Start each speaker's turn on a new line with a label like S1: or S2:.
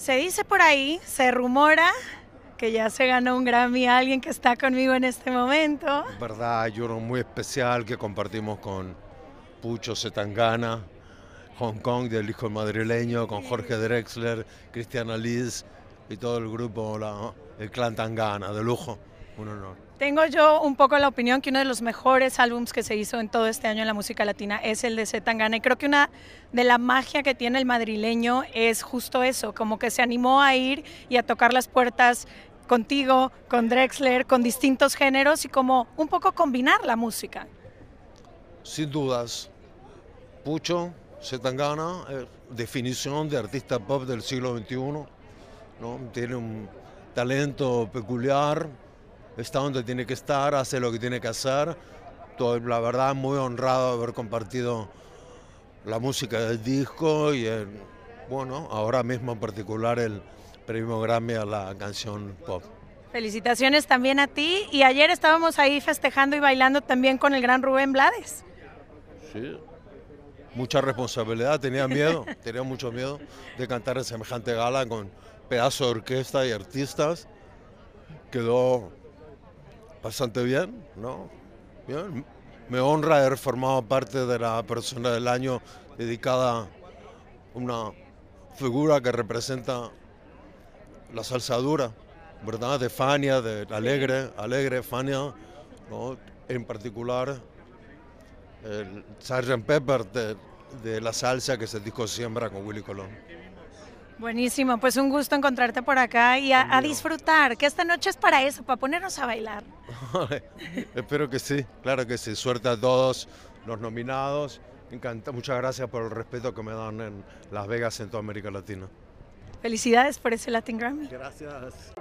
S1: Se dice por ahí, se rumora que ya se ganó un Grammy alguien que está conmigo en este momento.
S2: Verdad, yo uno muy especial que compartimos con Pucho Setangana, Hong Kong del hijo madrileño, con Jorge Drexler, Cristiana Liz y todo el grupo, el clan Tangana, de lujo.
S1: Tengo yo un poco la opinión que uno de los mejores álbums que se hizo en todo este año en la música latina es el de Zetangana y creo que una de la magia que tiene el madrileño es justo eso, como que se animó a ir y a tocar las puertas contigo, con Drexler, con distintos géneros y como un poco combinar la música.
S2: Sin dudas, Pucho, Zetangana, eh, definición de artista pop del siglo XXI, ¿no? tiene un talento peculiar, está donde tiene que estar, hace lo que tiene que hacer. Todo, la verdad, muy honrado de haber compartido la música del disco y, eh, bueno, ahora mismo en particular el premio Grammy a la canción pop.
S1: Felicitaciones también a ti y ayer estábamos ahí festejando y bailando también con el gran Rubén Blades.
S2: Sí, mucha responsabilidad, tenía miedo, tenía mucho miedo de cantar en semejante gala con pedazo de orquesta y artistas. Quedó bastante bien, ¿no? Me honra haber formado parte de la persona del año dedicada a una figura que representa la salsa dura, ¿verdad? De Fania, de Alegre, Alegre, Fania, ¿no? En particular, el Sgt. Pepper de, la salsa que se disco siembra con Willy Colón.
S1: Buenísimo, pues un gusto encontrarte por acá y a, disfrutar, que esta noche es para eso, para ponernos a bailar.
S2: Espero que sí, claro que sí. Suerte a todos los nominados. Encanta, muchas gracias por el respeto que me dan en Las Vegas, en toda América Latina.
S1: Felicidades por ese Latin Grammy. Gracias.